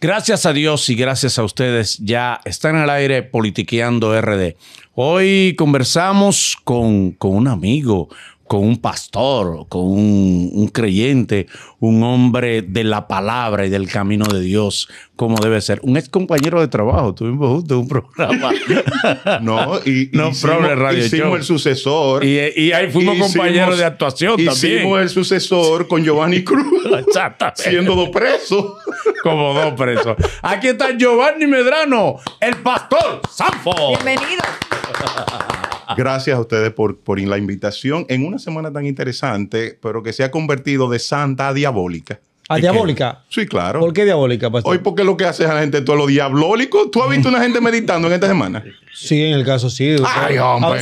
Gracias a Dios y gracias a ustedes ya están al aire politiqueando RD. Hoy conversamos con, con un amigo, con un pastor, con un, creyente, un hombre de la palabra y del camino de Dios, como debe ser. Un ex compañero de trabajo, tuvimos juntos un programa. no, y, no hicimos, el sucesor. Y, ahí fuimos compañeros de actuación también. Hicimos el sucesor con Giovanni Cruz, siendo dos presos. como dos presos. Aquí está Giovanni Medrano, el pastor Sanfo. Bienvenido. Gracias a ustedes por, por la invitación en una semana tan interesante, pero que se ha convertido de santa a diabólica. ¿A diabólica? sí, claro. ¿Por qué diabólica, pastor? Hoy porque lo que haces a la gente todo lo diabólico. ¿Tú has visto una gente meditando en esta semana? Sí, en el caso sí. Ay, hombre.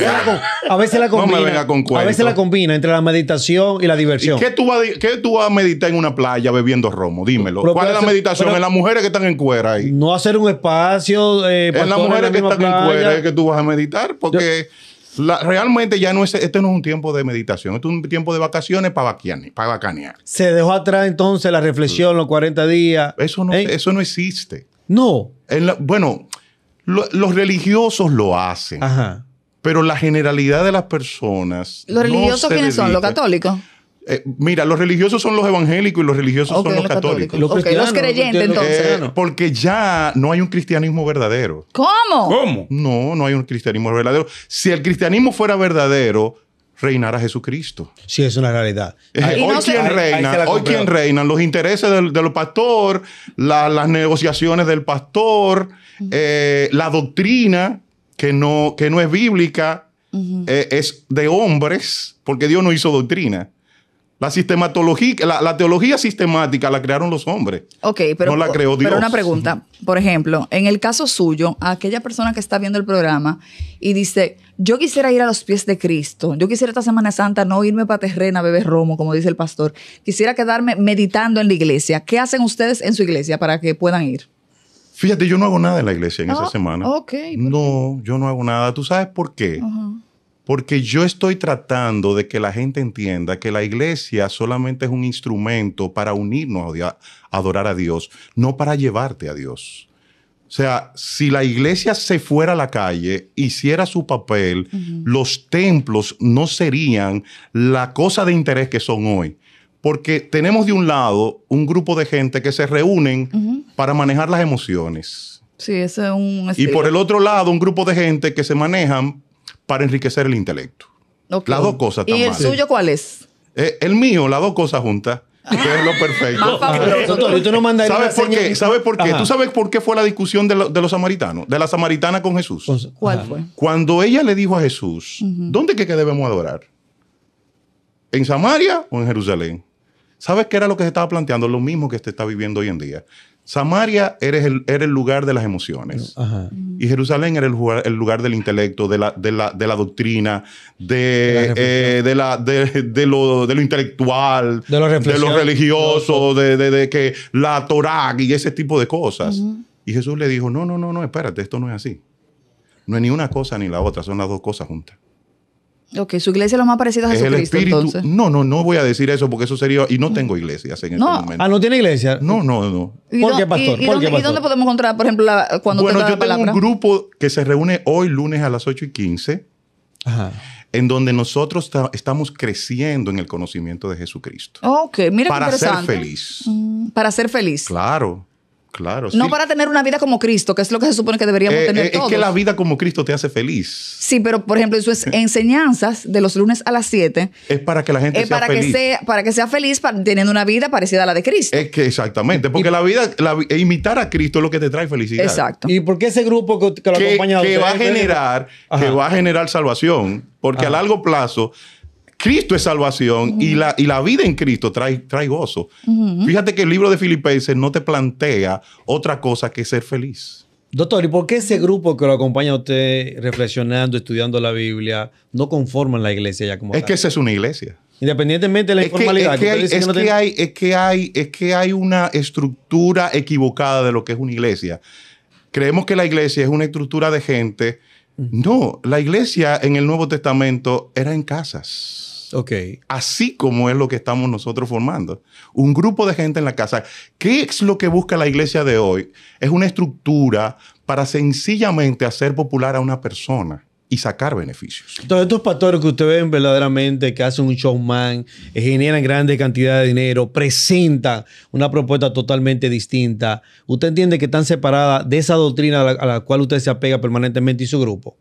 A veces la, la combina. A veces la combina entre la meditación y la diversión. qué, tú vas, tú a meditar en una playa bebiendo romo? Dímelo. ¿Cuál es la meditación? en las mujeres que están en cuera ahí. No hacer un espacio. Eh, en las mujeres la que están en cuera es que tú vas a meditar porque realmente ya no es, este no es un tiempo de meditación, este es un tiempo de vacaciones para, vacanear bacanear. Se dejó atrás entonces la reflexión, los 40 días. Eso no, ¿Eh? eso no existe. No. bueno, los religiosos lo hacen. Pero la generalidad de las personas. ¿Los religiosos quienes quiénes son? ¿Los católicos? Eh, mira, los religiosos son los evangélicos y los religiosos son los, católicos. Los, creyentes, entonces. Eh, porque ya no hay un cristianismo verdadero. ¿Cómo? No, no hay un cristianismo verdadero. Si el cristianismo fuera verdadero, reinará Jesucristo. Sí, es una realidad. Eh, hoy quien reina, hoy quien reina, los intereses del, pastor, las negociaciones del pastor, la doctrina que no, que no es bíblica, es de hombres, porque Dios no hizo doctrina. La sistematología, la, teología sistemática la crearon los hombres. Ok, pero, no la creó Dios. pero una pregunta. Por ejemplo, en el caso suyo, aquella persona que está viendo el programa y dice, yo quisiera ir a los pies de Cristo, yo quisiera esta Semana Santa no irme para Terrena a beber romo, como dice el pastor, quisiera quedarme meditando en la iglesia. ¿Qué hacen ustedes en su iglesia para que puedan ir? Fíjate, yo no hago nada en la iglesia en esa ah, semana. Ok. Pues no, yo no hago nada. ¿Tú sabes por qué? Ajá. Porque yo estoy tratando de que la gente entienda que la iglesia solamente es un instrumento para unirnos a adorar a Dios, no para llevarte a Dios. O sea, si la iglesia se fuera a la calle, hiciera su papel, los templos no serían la cosa de interés que son hoy. Porque tenemos de un lado un grupo de gente que se reúnen para manejar las emociones. Sí, es un... Y por el otro lado, un grupo de gente que se manejan para enriquecer el intelecto. Las dos cosas. ¿Y el suyo cuál es? Eh, el mío, las dos cosas juntas. Que es lo perfecto. ¿Sabes por qué? ¿Sabes por qué? ¿Tú sabes por qué fue la discusión de, los samaritanos? De la samaritana con Jesús. ¿Cuál fue? Cuando ella le dijo a Jesús, ¿dónde que, debemos adorar? ¿En Samaria o en Jerusalén? ¿Sabes qué era lo que se estaba planteando? Lo mismo que se está viviendo hoy en día. Samaria era el, lugar de las emociones y Jerusalén era el, lugar del intelecto, de la, de la, de doctrina, eh, de, lo, de lo intelectual, de lo, religioso, de, que la Torá y ese tipo de cosas. Y Jesús le dijo, no, no, no, no, espérate, esto no es así. No es ni una cosa ni la otra, son las dos cosas juntas. Ok, su iglesia es lo más parecido a Jesucristo. El No, no, no voy a decir eso porque eso sería. Y no tengo iglesias en este momento. Ah, no tiene iglesia. No, no, no. porque ¿Por qué, pastor? ¿Y, y, dónde podemos encontrar, por ejemplo, la, cuando Bueno, yo tengo un grupo que se reúne hoy lunes a las 8 y 15, Ajá. en donde nosotros estamos creciendo en el conocimiento de Jesucristo. Ok, mira Para qué interesante. ser feliz. Mm, para ser feliz. Claro. Claro. No para tener una vida como Cristo, que es lo que se supone que deberíamos eh, tener todos. Eh, es que la vida como Cristo te hace feliz. Sí, pero por ejemplo, eso es enseñanzas de los lunes a las 7. Es para que la gente sea para feliz. Que sea, para que sea feliz teniendo una vida parecida a la de Cristo. Es que exactamente, porque la vida, e imitar a Cristo es lo que te trae felicidad. Exacto. ¿Y por qué ese grupo que, lo que va a generar, que va a generar salvación? Porque a largo plazo Cristo es salvación y, la, y la vida en Cristo trae, trae gozo. Fíjate que el libro de Filipenses no te plantea otra cosa que ser feliz. Doctor, ¿y por qué ese grupo que lo acompaña a usted reflexionando, estudiando la Biblia, no conforman la iglesia ya como Es que esa es una iglesia. Independientemente de la informalidad. es que hay una estructura equivocada de lo que es una iglesia. Creemos que la iglesia es una estructura de gente. No, la iglesia en el Nuevo Testamento era en casas. Okay. Así como es lo que estamos nosotros formando. Un grupo de gente en la casa. ¿Qué es lo que busca la iglesia de hoy? Es una estructura para sencillamente hacer popular a una persona y sacar beneficios. Todos estos pastores que usted ve verdaderamente que hacen un showman, eh, generan grandes cantidades de dinero, presentan una propuesta totalmente distinta. ¿Usted entiende que están separadas de esa doctrina a la, a la cual usted se apega permanentemente y su grupo?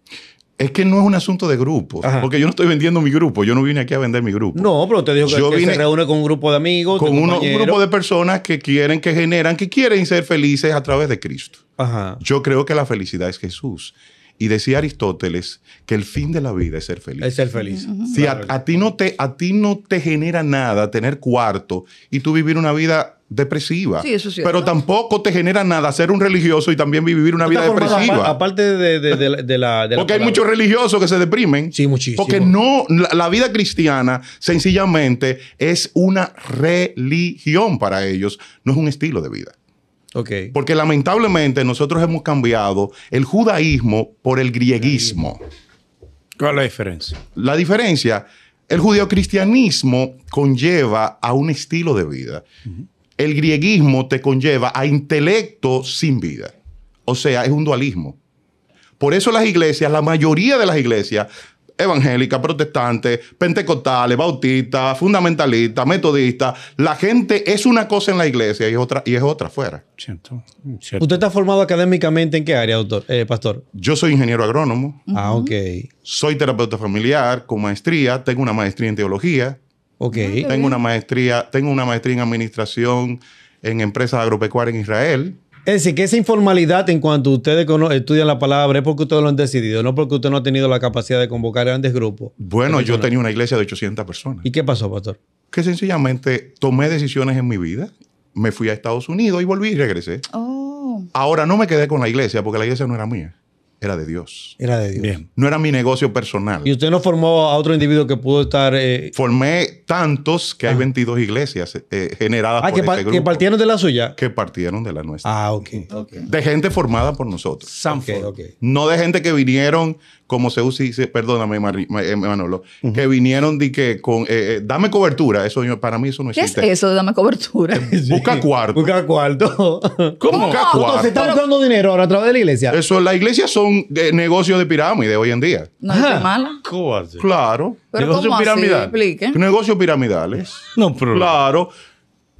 Es que no es un asunto de grupo. porque yo no estoy vendiendo mi grupo, yo no vine aquí a vender mi grupo. No, pero te digo que, yo se reúne con un grupo de amigos. Con un grupo de personas que quieren, que generan, que quieren ser felices a través de Cristo. Ajá. Yo creo que la felicidad es Jesús. Y decía Aristóteles que el fin de la vida es ser feliz. Es ser feliz. Si ti no te, a ti no te genera nada tener cuarto y tú vivir una vida depresiva. Sí, eso Pero tampoco te genera nada ser un religioso y también vivir una vida depresiva. Aparte de, la, Porque hay muchos religiosos que se deprimen. Sí, muchísimo. Porque no, la, vida cristiana sencillamente es una religión para ellos, no es un estilo de vida. Ok. Porque lamentablemente nosotros hemos cambiado el judaísmo por el grieguismo. ¿Cuál es la diferencia? La diferencia, el judio-cristianismo conlleva a un estilo de vida el grieguismo te conlleva a intelecto sin vida. O sea, es un dualismo. Por eso las iglesias, la mayoría de las iglesias, evangélicas, protestantes, pentecostales, bautistas, fundamentalistas, metodistas, la gente es una cosa en la iglesia y es otra, y es otra fuera. Cierto, ¿Usted está formado académicamente en qué área, doctor, eh, pastor? Yo soy ingeniero agrónomo. Ah, ok. Soy terapeuta familiar con maestría, tengo una maestría en teología Ah, tengo una maestría, tengo una maestría en administración en empresas agropecuarias en Israel. Es decir, que esa informalidad en cuanto ustedes estudian la palabra es porque ustedes lo han decidido, no porque usted no ha tenido la capacidad de convocar grandes grupos. Bueno, yo tenía una iglesia de 800 personas. ¿Y qué pasó, pastor? Que sencillamente tomé decisiones en mi vida, me fui a Estados Unidos y volví y regresé. Oh. Ahora no me quedé con la iglesia porque la iglesia no era mía era de Dios. Era de Dios. No era mi negocio personal. ¿Y usted no formó a otro individuo que pudo estar...? Eh, Formé tantos que hay 22 ah. iglesias eh, eh, generadas ah, por que, este que partieron de la suya. Que partieron de la nuestra. Ah, ok. okay. De gente formada por nosotros. Okay, okay. No de gente que vinieron como se usa, perdóname, eh, Manolo, que vinieron de que con, eh, eh, dame cobertura, eso para mí eso no existe. ¿Qué es eso de dame cobertura? Busca cuarto. Busca cuarto. ¿Cómo? Busca cuarto. se ¿están buscando dinero ahora a través de la iglesia? Eso, la iglesia son negocios de pirámide hoy en día. ¿No es mala? ¿Cómo Claro. ¿Pero negocios piramidales. negocios piramidales. No, pero... Claro.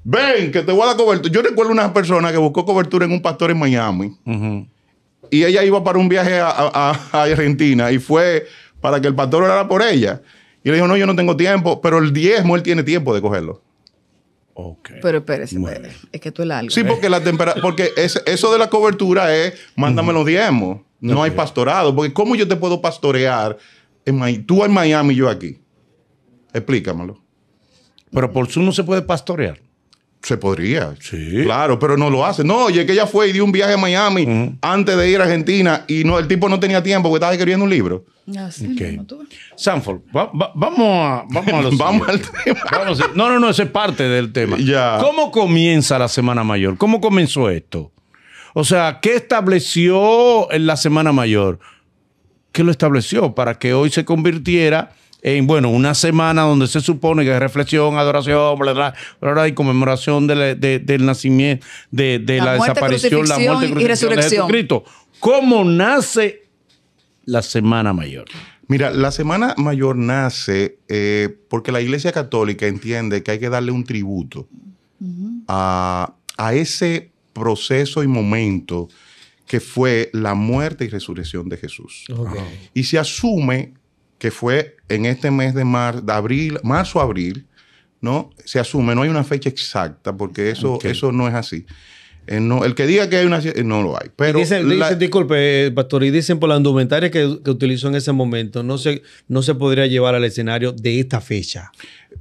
Ven, que te voy a dar cobertura. Yo recuerdo una persona que buscó cobertura en un pastor en Miami. Uh y ella iba para un viaje a, Argentina y fue para que el pastor orara por ella. Y le dijo, no, yo no tengo tiempo, pero el diezmo él tiene tiempo de cogerlo. Okay. Pero espérese, es que tú el algo. Sí, ¿eh? porque, la porque eso de la cobertura es, mándame los diezmos. No hay pastorado, porque ¿cómo yo te puedo pastorear en, tú en Miami y yo aquí? Explícamelo. Pero por su no se puede pastorear. Se podría. Sí. Claro, pero no lo hace. No, oye, que ella fue y dio un viaje a Miami antes de ir a Argentina y no, el tipo no tenía tiempo porque estaba escribiendo un libro. Ah, Sanford, vamos al tema. no, no, no, ese es parte del tema. ya ¿Cómo comienza la Semana Mayor? ¿Cómo comenzó esto? O sea, ¿qué estableció en la Semana Mayor? ¿Qué lo estableció para que hoy se convirtiera bueno, una semana donde se supone que es reflexión, adoración, bla, bla, y conmemoración del nacimiento, de, la, desaparición, la muerte y resurrección de ¿Cómo nace la Semana Mayor? Mira, la Semana Mayor nace eh, porque la Iglesia Católica entiende que hay que darle un tributo a, ese proceso y momento que fue la muerte y resurrección de Jesús. Y se asume que fue en este mes de, mar, de abril, marzo, abril, ¿no? Se asume, no hay una fecha exacta, porque eso, eso no es así. Eh, no, el que diga que hay una no lo hay. Pero dicen, disculpe, eh, pastor, y dicen por la indumentaria que, utilizó en ese momento, no se, no se podría llevar al escenario de esta fecha.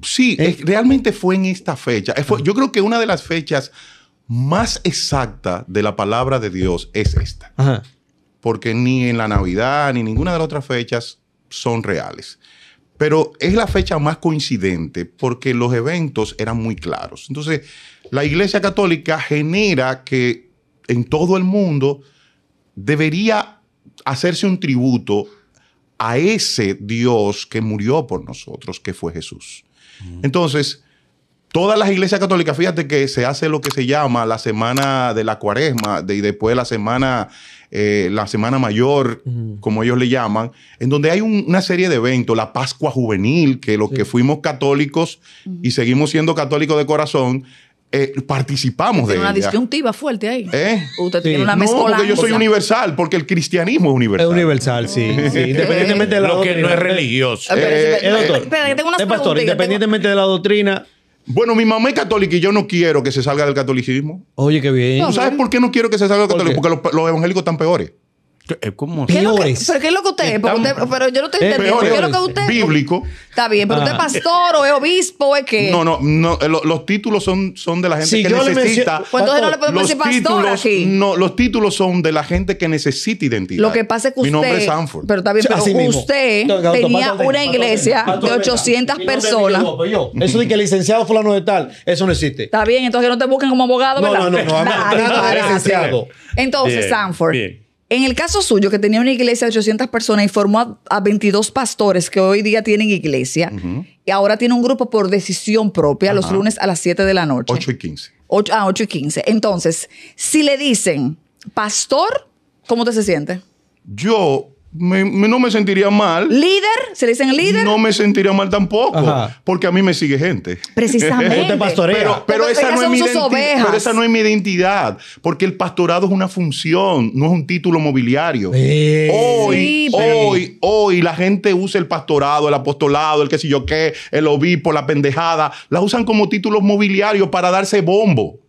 Sí, eh, realmente fue en esta fecha. Ah. yo creo que una de las fechas más exactas de la palabra de Dios es esta. Porque ni en la Navidad, ni ninguna de las otras fechas son reales. Pero es la fecha más coincidente porque los eventos eran muy claros. Entonces, la Iglesia Católica genera que en todo el mundo debería hacerse un tributo a ese Dios que murió por nosotros, que fue Jesús. Mm. Entonces, Todas las iglesias católicas, fíjate que se hace lo que se llama la semana de la cuaresma y después la semana, eh, la semana mayor, como ellos le llaman, en donde hay una serie de eventos, la Pascua Juvenil, que los que fuimos católicos y seguimos siendo católicos de corazón, eh, participamos tiene de una disyuntiva fuerte ahí. ¿Eh? Usted tiene una No, porque yo soy universal, porque el cristianismo es universal. Es universal, sí. Oh. Independientemente de la Lo que no es religioso. doctor, tengo pastor, independientemente de la doctrina, bueno, mi mamá es católica y yo no quiero que se salga del catolicismo. Oye, qué bien. sabes por qué no quiero que se salga del catolicismo? Porque los evangélicos están peores. ¿Qué Es pero qué es lo que usted es? pero yo no estoy entendiendo. es Bíblico. Está bien, pero usted es pastor o es obispo, o es que. No, no, los, títulos son, de la gente que necesita. Pues entonces no le podemos decir pastor aquí. No, los títulos son de la gente que necesita identidad. Lo que pasa es que usted. Mi nombre es Sanford. Pero está bien, pero usted tenía una iglesia de 800 personas. Eso de que licenciado fulano de tal, eso no existe. Está bien, entonces que no te busquen como abogado, ¿verdad? No, no, no, no. Entonces, Sanford. Bien. En el caso suyo, que tenía una iglesia de 800 personas y formó a, 22 pastores que hoy día tienen iglesia, y ahora tiene un grupo por decisión propia los lunes a las 7 de la noche. 8 y 15. ah, 8 y 15. Entonces, si le dicen, pastor, ¿cómo te se siente? Yo no me sentiría mal. ¿Líder? ¿Se le dicen líder? No me sentiría mal tampoco, porque a mí me sigue gente. Precisamente. Pero, esa no es mi identidad, porque el pastorado es una función, no es un título mobiliario. hoy, hoy, hoy la gente usa el pastorado, el apostolado, el qué sé yo qué, el obispo, la pendejada, la usan como títulos mobiliarios para darse bombo.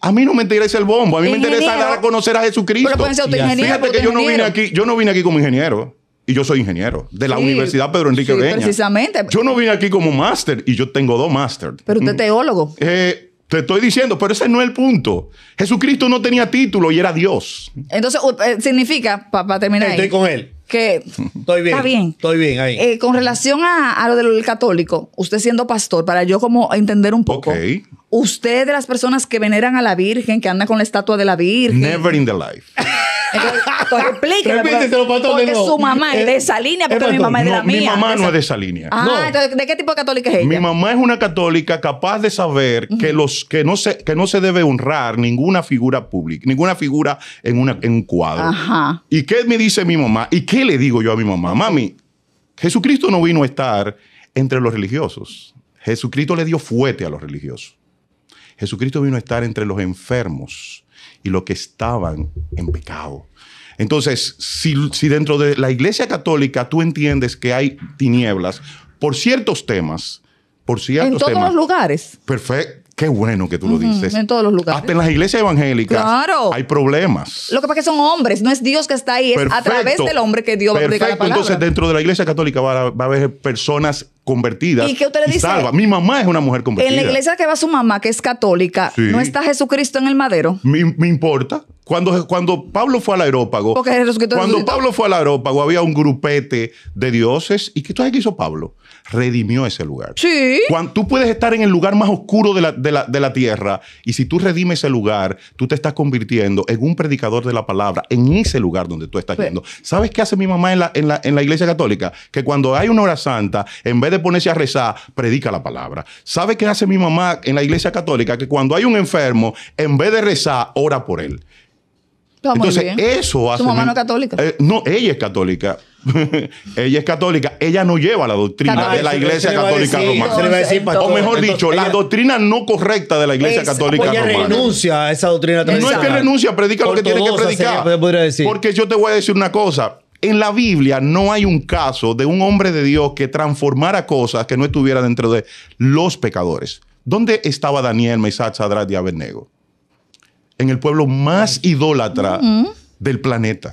A mí no me interesa el bombo, a mí me interesa dar a conocer a Jesucristo. Pero Fíjate que yo no vine aquí, yo no vine aquí como ingeniero. Y yo soy ingeniero de la Universidad Pedro Enrique sí, Precisamente. Yo no vine aquí como máster y yo tengo dos máster. Pero usted es mm. teólogo. Eh, te estoy diciendo, pero ese no es el punto. Jesucristo no tenía título y era Dios. Entonces, eh, significa, para terminar terminar. Estoy con él que estoy bien, está bien. Estoy bien ahí. Eh, con relación a, lo del católico, usted siendo pastor, para yo como entender un poco, usted de las personas que veneran a la Virgen, que anda con la estatua de la Virgen. Never in the life de pues, pues, Porque su mamá es de eh, esa línea, porque mi mamá es de la mía. mi mamá no es de esa línea. Ah, ¿de qué tipo de católica es ella? Mi mamá es una católica capaz de saber que los que no se que no se debe honrar ninguna figura pública, ninguna figura en un cuadro. ¿Y qué me dice mi mamá? ¿Y qué le digo yo a mi mamá? Mami, Jesucristo no vino a estar entre los religiosos. Jesucristo le dio fuete a los religiosos. Jesucristo vino a estar entre los enfermos, y los que estaban en pecado. Entonces, si, dentro de la Iglesia Católica tú entiendes que hay tinieblas por ciertos temas, por ciertos en todos los lugares. Perfecto. Qué bueno que tú lo dices. en todos los lugares. Hasta en las iglesias evangélicas hay problemas. Lo que pasa es que son hombres, no es Dios que está ahí, es a través del hombre que Dios va a la Entonces, dentro de la iglesia católica va va a haber personas convertida y, que usted le dice, Mi mamá es una mujer convertida. En la iglesia que va su mamá, que es católica, ¿no está Jesucristo en el madero? Me, me importa. Cuando, Pablo fue al aerópago, cuando Pablo fue al aerópago había un grupete de dioses. ¿Y qué tú sabes hizo Pablo? Redimió ese lugar. Sí. Cuando tú puedes estar en el lugar más oscuro de la, tierra y si tú redimes ese lugar, tú te estás convirtiendo en un predicador de la palabra, en ese lugar donde tú estás yendo. ¿Sabes qué hace mi mamá en la, iglesia católica? Que cuando hay una hora santa, en vez de ponerse a rezar, predica la palabra. ¿Sabes qué hace mi mamá en la iglesia católica? Que cuando hay un enfermo, en vez de rezar, ora por él. Entonces, eso hace. ¿Tu mamá no es católica. Eh, no, ella es católica. ella es católica. Ella no lleva la doctrina de la Iglesia Católica Romana. O mejor dicho, la doctrina no correcta de la Iglesia Católica Pues ella renuncia a esa doctrina No es que renuncia, predica lo que tiene que predicar. Porque yo te voy a decir una cosa. En la Biblia no hay un caso de un hombre de Dios que transformara cosas que no estuviera dentro de los pecadores. ¿Dónde estaba Daniel, Mesach, Sadrach y Abednego? en el pueblo más idólatra del planeta.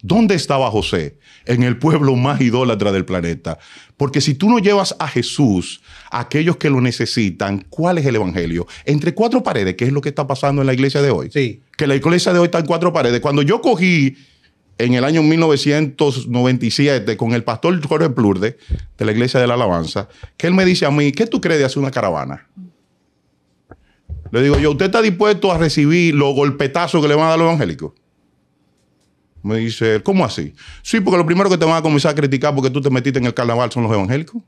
¿Dónde estaba José? En el pueblo más idólatra del planeta. Porque si tú no llevas a Jesús a aquellos que lo necesitan, ¿cuál es el Evangelio? Entre cuatro paredes, ¿qué es lo que está pasando en la iglesia de hoy? Sí. Que la iglesia de hoy está en cuatro paredes. Cuando yo cogí en el año 1997 con el pastor Jorge Plurde de la iglesia de la Alabanza, que él me dice a mí, ¿qué tú crees de hacer una caravana? Le digo yo, ¿usted está dispuesto a recibir los golpetazos que le van a dar los evangélicos? Me dice, ¿cómo así? Sí, porque lo primero que te van a comenzar a criticar porque tú te metiste en el carnaval son los evangélicos.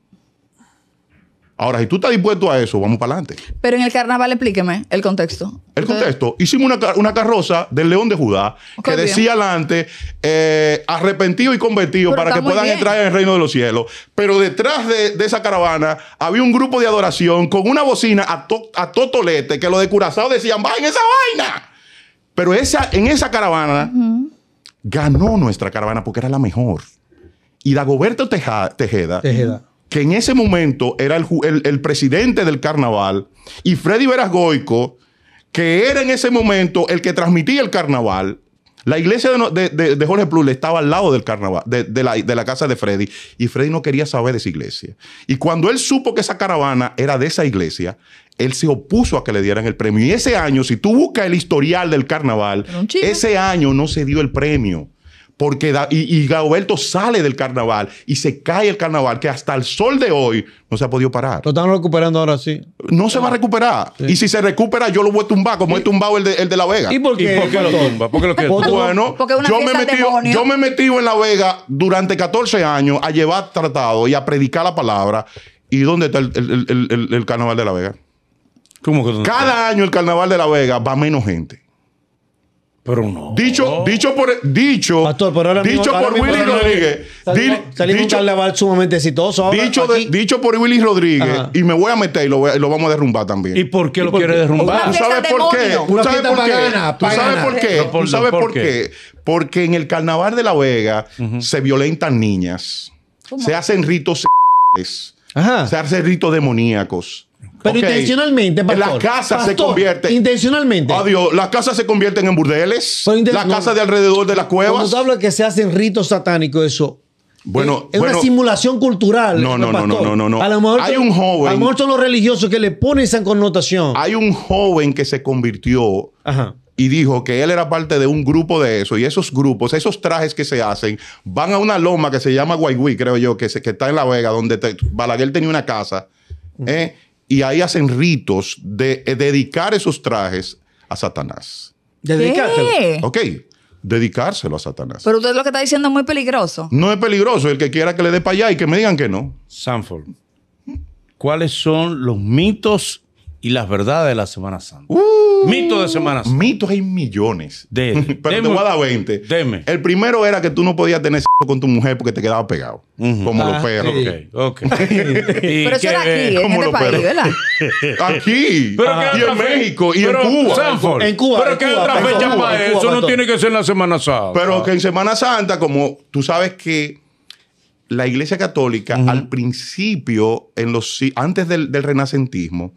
Ahora, si tú estás dispuesto a eso, vamos para adelante. Pero en el carnaval, explíqueme el contexto. El contexto. Hicimos una, carroza del León de Judá que decía alante, eh, arrepentido y convertido para que puedan entrar en el reino de los cielos. Pero detrás de, esa caravana había un grupo de adoración con una bocina a, totolete que los de Curazao decían, en esa vaina! Pero esa, en esa caravana ganó nuestra caravana porque era la mejor. Y Dagoberto Tejeda. Tejeda que en ese momento era el, presidente del carnaval, y Freddy Veras Goico, que era en ese momento el que transmitía el carnaval. La iglesia de, Jorge Plus estaba al lado del carnaval, de la, de, la, casa de Freddy, y Freddy no quería saber de esa iglesia. Y cuando él supo que esa caravana era de esa iglesia, él se opuso a que le dieran el premio. Y ese año, si tú buscas el historial del carnaval, ese año no se dio el premio. Porque da, y, y sale del carnaval y se cae el carnaval que hasta el sol de hoy no se ha podido parar. Lo están recuperando ahora sí. No se va a recuperar. Y si se recupera, yo lo voy a tumbar, como he tumbado el de, La Vega. ¿Y por qué, lo tumba? yo, me metí, yo me he metido en La Vega durante 14 años a llevar tratado y a predicar la palabra. ¿Y dónde está el, carnaval de La Vega? ¿Cómo Cada año el carnaval de La Vega va menos gente. Pero no. Dicho, dicho por dicho, dicho por Willy Rodríguez. Salimos, dicho, carnaval sumamente exitoso. dicho, por Willy Rodríguez, y me voy a meter y lo, vamos a derrumbar también. ¿Y por qué lo quiere derrumbar? ¿Tú sabes por qué? ¿Tú sabes por qué? ¿Tú sabes por qué? Porque en el carnaval de La Vega se violentan niñas, se hacen ritos, Ajá. se hacen ritos demoníacos pero intencionalmente, pastor. Las casas se convierten. Intencionalmente. Adiós, las casas se convierten en burdeles. Las casas de alrededor de las cuevas. Cuando hablas que se hacen ritos satánicos, eso. Bueno, es una simulación cultural. No, no, no, no, no, no, A lo mejor hay un joven. A lo mejor son los religiosos que le ponen esa connotación. Hay un joven que se convirtió y dijo que él era parte de un grupo de eso. Y esos grupos, esos trajes que se hacen, van a una loma que se llama Guayguí, creo yo, que, que está en La Vega, donde Balaguer tenía una casa. ¿eh? y ahí hacen ritos de eh, dedicar esos trajes a Satanás. ¿Qué? Ok, dedicárselo a Satanás. Pero usted lo que está diciendo es muy peligroso. No es peligroso, el que quiera que le dé para allá y que me digan que no. Sanford, ¿cuáles son los mitos y las verdades de la Semana Santa. Uh, mitos de Semana Santa. Mitos hay millones. De, Pero deme, te a dar 20. Deme. El primero era que tú no podías tener sexo con tu mujer porque te quedaba pegado. Como los ah, perros. Ok, ok. Pero eso era aquí, en este país, ¿verdad? aquí. Pero y en México, y en Cuba. en Cuba. Pero que hay otra fecha para eso. no tiene que ser en la Semana Santa. Pero que en Semana Santa, como tú sabes que la Iglesia Católica, al principio, en los, antes del renacentismo,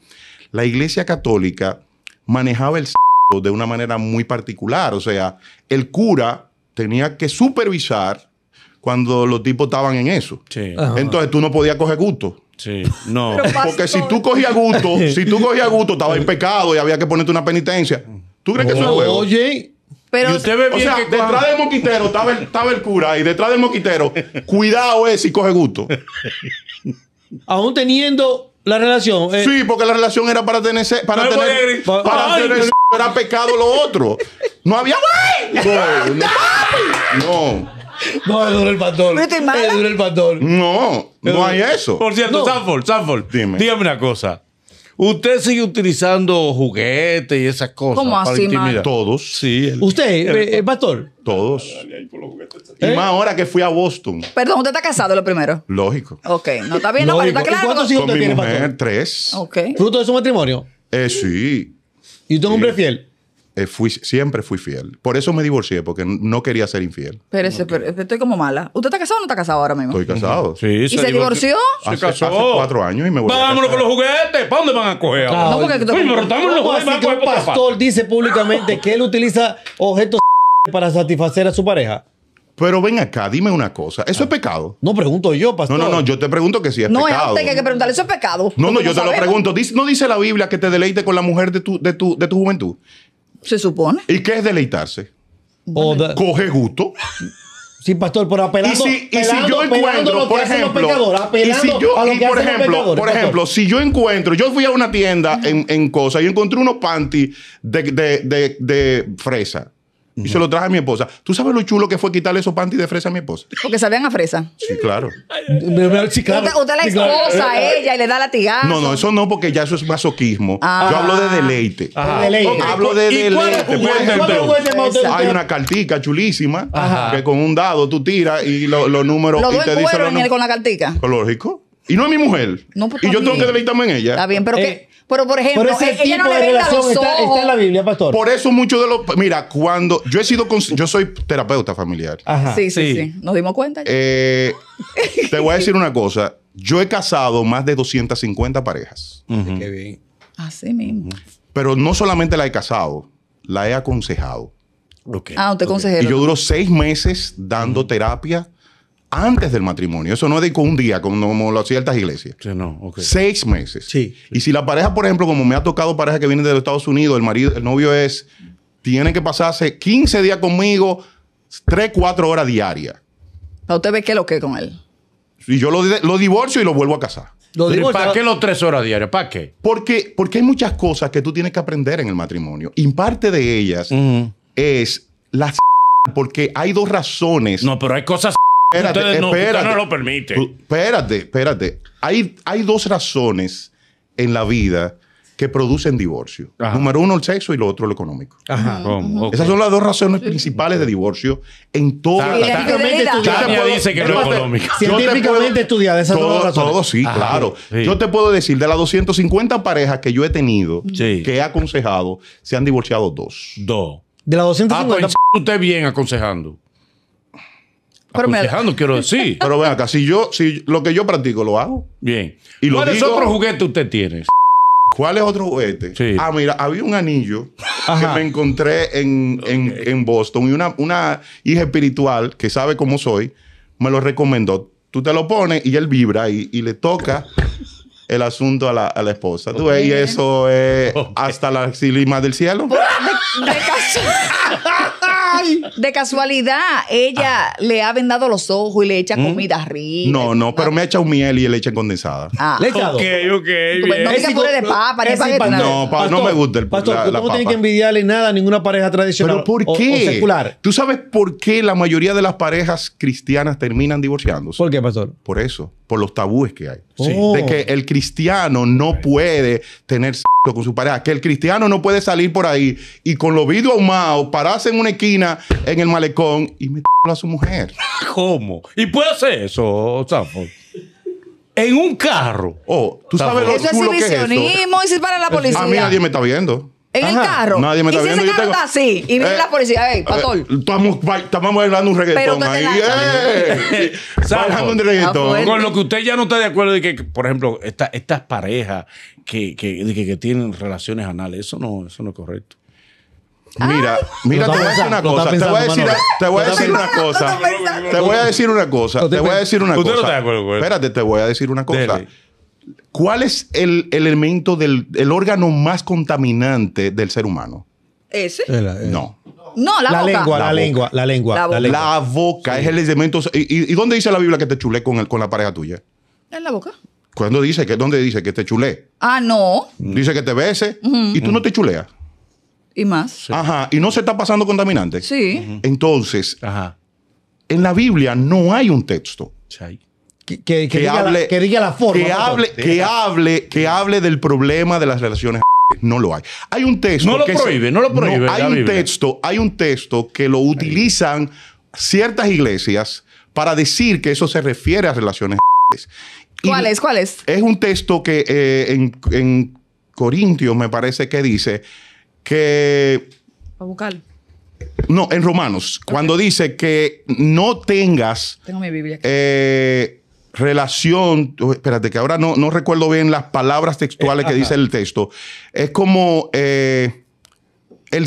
la Iglesia Católica manejaba el de una manera muy particular. O sea, el cura tenía que supervisar cuando los tipos estaban en eso. Entonces tú no podías coger gusto. Sí, no. Porque si tú cogías gusto, si tú cogías gusto, estaba en pecado y había que ponerte una penitencia. ¿Tú crees que eso es juego? Oh, oye, pero, detrás del moquitero estaba el, cura y detrás del moquitero, cuidado es eh, si coge gusto. Aún teniendo la relación. Eh, sí, porque la relación era para tener. Para tener. Para tener. Era pecado lo otro. No había. No, no. No, es el pastor. Es duro el pastor. No, no hay eso. Por cierto, Sanford, Sanford, Dime una cosa. Usted sigue utilizando juguetes y esas cosas. ¿Cómo para así, intimidar. Todos, sí. ¿Usted, el, eh, eh, pastor? Todos. Y ¿Eh? más ahora que fui a Boston. Perdón, ¿usted está casado lo primero? Lógico. Ok, no está bien, no, pero está claro. ¿Cuántos hijos usted tiene, pastor? Tres. Okay. ¿Fruto de su matrimonio? Eh, sí. ¿Y usted es un hombre fiel? eh, fui, siempre fui fiel. Por eso me divorcié, porque no quería ser infiel. Pero, ese, pero estoy como mala. ¿Usted está casado o no está casado ahora mismo? Estoy casado. Sí, ¿Y se, divorció? se casó. Hace cuatro años y me volví Vámonos con los juguetes. ¿Para dónde van a coger ahora? No, porque... Uy, me los juguetes. Que un pastor dice públicamente que él utiliza objetos para satisfacer a su pareja? Pero ven acá, dime una cosa. ¿Eso es pecado? No pregunto yo, pastor. No, no, no, yo te pregunto que si sí es no, pecado. No, es que hay que preguntarle, ¿eso es pecado? No, no, yo te lo pregunto. ¿No dice la Biblia que te deleite con la mujer de tu, de tu, de tu juventud? Se supone. ¿Y qué es deleitarse? O Coge gusto. Sí, pastor, pero apelando. Y si, y si yo encuentro, por ejemplo, si yo, por ejemplo, por ejemplo, si yo encuentro, yo fui a una tienda en, en cosa y encontré unos panty de, de, de fresa. Y se lo traje a mi esposa. ¿Tú sabes lo chulo que fue quitarle esos panties de fresa a mi esposa? Porque sabían a fresa. Sí, claro. Usted, la esposa a eh, eh, ella y le da latigazo. No, no, eso no, porque ya eso es masoquismo. Ah. Yo hablo de deleite. De deleite. Hablo de deleite. hay una cartica chulísima que con un dado tú tiras y los números. y te dice en él con la cartica? Lógico. Y no es mi mujer. No, pues, y yo tengo que deleitarme en ella. Está bien, pero eh, qué pero, por ejemplo, e-, tipo de relación está, en la Biblia, pastor. Por eso muchos de los... Mira, cuando... Yo he sido... Yo soy terapeuta familiar. Ajá. Sí, sí, sí, Nos dimos cuenta. Eh, te voy a decir una cosa. Yo he casado más de 250 parejas. Qué bien. Así mismo. Pero no solamente la he casado, la he aconsejado. Ah, usted consejero. Y yo duro seis meses dando terapia antes del matrimonio. Eso no es de un día, como lo ciertas iglesias. Sí, no, Seis meses. Sí, Y si la pareja, por ejemplo, como me ha tocado pareja que viene de los Estados Unidos, el marido, el novio es, tiene que pasarse 15 días conmigo, 3, 4 horas diarias. ¿Usted ve qué lo que con él? Y yo lo, lo divorcio y lo vuelvo a casar. ¿Para qué los tres horas diarias? ¿Para qué? Porque, porque hay muchas cosas que tú tienes que aprender en el matrimonio. Y parte de ellas mm. es las... Porque hay dos razones. No, pero hay cosas espérate, espérate. lo permite. Espérate, espérate. Hay, hay dos razones en la vida que producen divorcio. Número uno, el sexo y lo otro, lo económico. Esas son las dos razones principales de divorcio en toda la Científicamente estudiada. dice que económico. Científicamente estudiada, esas dos razones. Todo, sí, claro. Yo te puedo decir, de las 250 parejas que yo he tenido, que he aconsejado, se han divorciado dos. Dos. De las 250. Ah, pues, usted bien aconsejando aconsejando, pero, quiero decir. Pero ven acá, si yo, si lo que yo practico lo hago. Bien. Y es otro juguete usted tiene? ¿Cuál es otro juguete? Sí. Ah, mira, había un anillo que me encontré en, Boston y una, una, hija espiritual que sabe cómo soy me lo recomendó. Tú te lo pones y él vibra y, le toca el asunto a la, esposa. Tú ves, y eso es hasta la silima del cielo. De casualidad, ella ah. le ha vendado los ojos y le echa ¿Mm? comida rica. No, no, pero me ha echado miel y echa condensada. Ah. Le echa Ok, ok. No digas puré de papa, No, no me gusta el Pastor, tú no tienes que envidiarle nada a ninguna pareja tradicional. ¿Pero por qué? o secular. ¿Tú sabes por qué la mayoría de las parejas cristianas terminan divorciándose? ¿Por qué, pastor? Por eso los tabúes que hay. De que oh. el cristiano no puede tener con su pareja, que el cristiano no puede salir por ahí y con los vidrios ahumados pararse en una esquina en el malecón y meter a su mujer. ¿Cómo? ¿Y puede hacer eso, En un carro. Oh, tú sabes lo, eso es lo que es y si para la ah, policía. A mí nadie me está viendo en el carro. Nadie me está y si viendo. Ese está así. Y viene eh, la policía, ¡eh, pastor! estamos, estamos bailando un reggaetón ahí. Estamos eh, bailando un reggaetón. Con lo que usted ya no está de acuerdo de que, por ejemplo, estas parejas que, que, tienen relaciones anales, eso no, eso no es correcto. Mira, mira, te voy a decir una cosa. Te voy a decir, te voy a decir una cosa. Te voy a decir una cosa. Te voy a decir una cosa. Espérate, te voy a decir una cosa. ¿Cuál es el, elemento del órgano más contaminante del ser humano? ¿Ese? No. No, la, boca. Lengua, la, lengua, la lengua, la lengua. La boca es el elemento. ¿Y, dónde dice la Biblia que te chulé con, la pareja tuya? En la boca. ¿Cuándo dice que, ¿Dónde dice que te chulé? Ah, no. Dice que te besé y tú no te chuleas. Y más. Ajá. ¿Y no se está pasando contaminante? Sí. Entonces, en la Biblia no hay un texto. Sí que, hable, que, diga la, forma. Que hable, que, hable, que hable del problema de las relaciones. No lo hay. Hay un texto. No lo prohíbe, no lo prohíbe. hay, un texto, hay un texto que lo utilizan ciertas iglesias para decir que eso se refiere a relaciones. ¿Cuál es? es? un texto que eh, en, en Corintios me parece que dice que. No, en Romanos, cuando dice que no tengas. Tengo mi Biblia. Eh, relación, espérate que ahora no, no recuerdo bien las palabras textuales que dice el texto, es como eh, el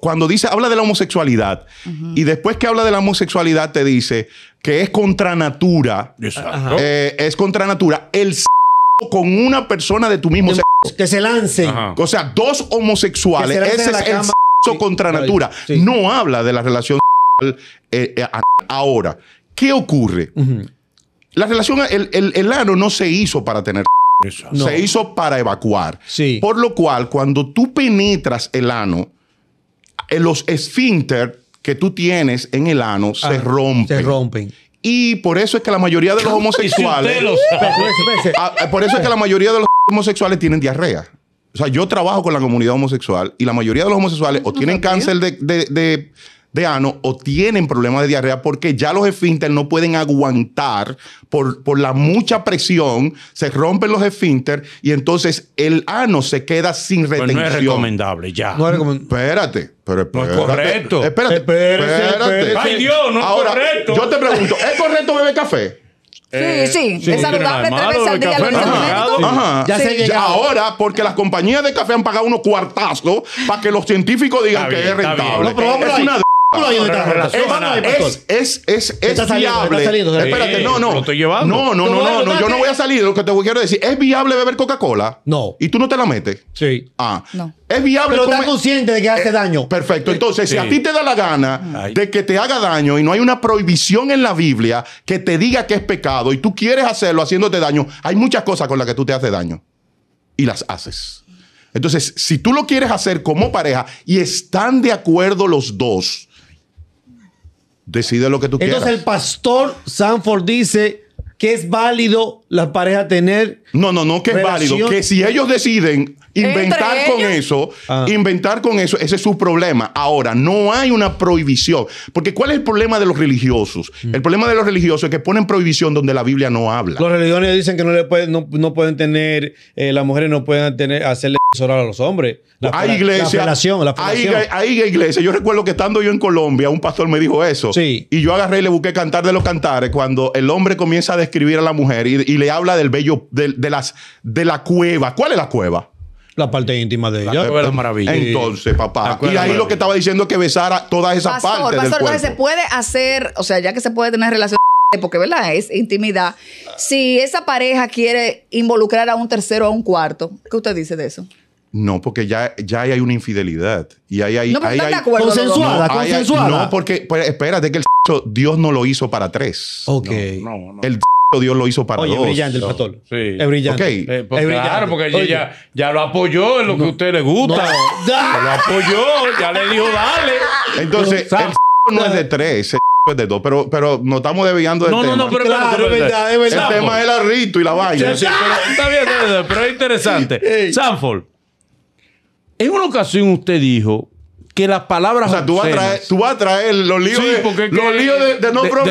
cuando dice, habla de la homosexualidad y después que habla de la homosexualidad te dice que es contra natura, eh, es contra natura, el con una persona de tu mismo sexo. Que se lance. O sea, dos homosexuales, ese es el contra natura. No habla de la relación eh, ahora. ¿Qué ocurre? La relación, el, ano no se hizo para tener. Se hizo para evacuar. Sí. Por lo cual, cuando tú penetras el ano, eh, los esfínter que tú tienes en el ano se ah, rompen. Se rompen. Y por eso es que la mayoría de los homosexuales. Ah, eh, por eso es que la mayoría de los homosexuales tienen diarrea. O sea, yo trabajo con la comunidad homosexual y la mayoría de los homosexuales o tienen cáncer de de ano o tienen problemas de diarrea porque ya los esfínteres no pueden aguantar por, por la mucha presión, se rompen los esfínteres y entonces el ano se queda sin retención. no es recomendable ya. Espérate, pero espérate. No es correcto. Espérate, espérate. Ay Dios, no es correcto. Yo te pregunto, ¿es correcto beber café? sí, eh, sí, es saludable tres veces al día. Ajá. Ya se ya ahora, porque las compañías de café han pagado unos cuartazos para que los científicos digan que es rentable. Es, es, es, es viable. Espérate, no, no. No, no, no, no, Yo no voy a salir. Lo que te quiero decir, ¿es viable beber Coca-Cola? No. ¿Y tú no te la metes? Sí. Ah. No. Es viable. Pero estás consciente de que hace eh, daño. Perfecto. Entonces, si a ti te da la gana de que te haga daño y no hay una prohibición en la Biblia que te diga que es pecado y tú quieres hacerlo haciéndote daño, hay muchas cosas con las que tú te haces daño y las haces. Entonces, si tú lo quieres hacer como pareja y están de acuerdo los dos, Decide lo que tú quieras. Entonces el pastor Sanford dice que es válido la pareja tener. No, no, no, que es válido. Que si ellos deciden inventar con eso, ah. inventar con eso, ese es su problema. Ahora, no hay una prohibición. Porque ¿cuál es el problema de los religiosos? Mm. El problema de los religiosos es que ponen prohibición donde la Biblia no habla. Los religiosos dicen que no, le pueden, no, pueden tener, eh, las mujeres no pueden tener, hacerle a los hombres. La, hay iglesia. La Hay, iglesia. Yo recuerdo que estando yo en Colombia, un pastor me dijo eso. Sí. Y yo agarré y le busqué cantar de los cantares cuando el hombre comienza a describir a la mujer y, le habla del bello, de, las, de la cueva. ¿Cuál es la cueva? La parte íntima de ella. La maravilla. Entonces, papá. Y ahí lo que estaba diciendo es que besara todas esas partes. Pastor, se puede hacer, o sea, ya que se puede tener relación porque verdad es intimidad. Si esa pareja quiere involucrar a un tercero o a un cuarto, ¿qué usted dice de eso? No, porque ya, ya hay una infidelidad. Y ahí hay. acuerdo, consensuada, no, consensuada. no, porque pues, espérate que el Dios no lo hizo para tres. Ok. No, no, el Dios lo hizo para Oye, dos. Es brillante el pastor. Sí. Es brillante. Okay. Eh, pues es brillante. porque ya, ya, lo apoyó en lo que a usted le gusta. lo apoyó, ya le dijo dale. Entonces, el no es de tres. Pues, de todo, pero, pero no estamos desviando del tema. El tema es el arrito y la vaina. pero es interesante. Sanford, en una ocasión usted dijo que las palabras. tú vas, a traer, los líos, de, No Radio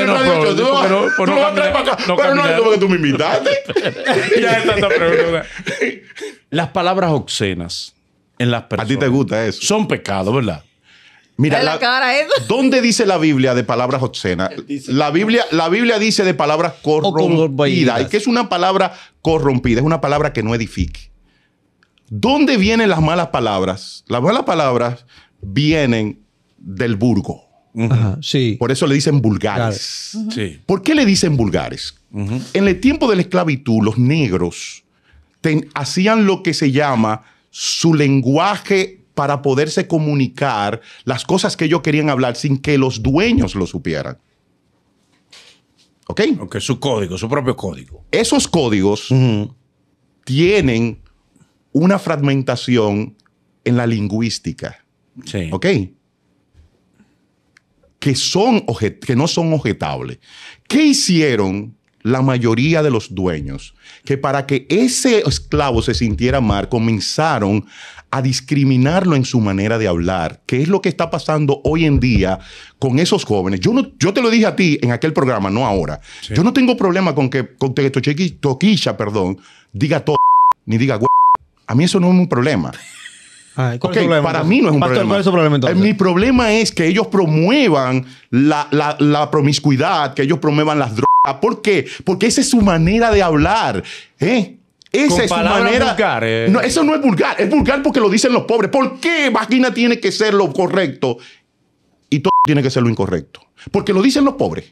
Tú, no tú me invitaste. Las palabras obscenas en las personas. A ti te gusta eso. Son pecados, ¿verdad? Mira, ¿dónde dice la Biblia de palabras obscenas? La Biblia, la Biblia dice de palabras corrompidas. ¿Y que es una palabra corrompida? Es una palabra que no edifique. ¿Dónde vienen las malas palabras? Las malas palabras vienen del burgo. sí. Por eso le dicen vulgares. ¿Por qué le dicen vulgares? En el tiempo de la esclavitud, los negros hacían lo que se llama su lenguaje para poderse comunicar las cosas que ellos querían hablar sin que los dueños lo supieran. ¿Ok? Ok, su código, su propio código. Esos códigos tienen una fragmentación en la lingüística. Sí. ¿Ok? Que, son que no son objetables. ¿Qué hicieron la mayoría de los dueños, que para que ese esclavo se sintiera mal, comenzaron a discriminarlo en su manera de hablar, que es lo que está pasando hoy en día con esos jóvenes. Yo, no, yo te lo dije a ti en aquel programa, no ahora. Yo no tengo problema con que, con que Toquilla, perdón, diga todo, ni diga güey. A mí eso no es un problema. Ah, para mí no es un problema. Eh, mi problema es que ellos promuevan la, la promiscuidad, que ellos promuevan las drogas Ah, ¿Por qué? Porque esa es su manera de hablar. ¿eh? Esa es su manera. eso no es vulgar. Es vulgar porque lo dicen los pobres. ¿Por qué vagina tiene que ser lo correcto y todo tiene que ser lo incorrecto? Porque lo dicen los pobres.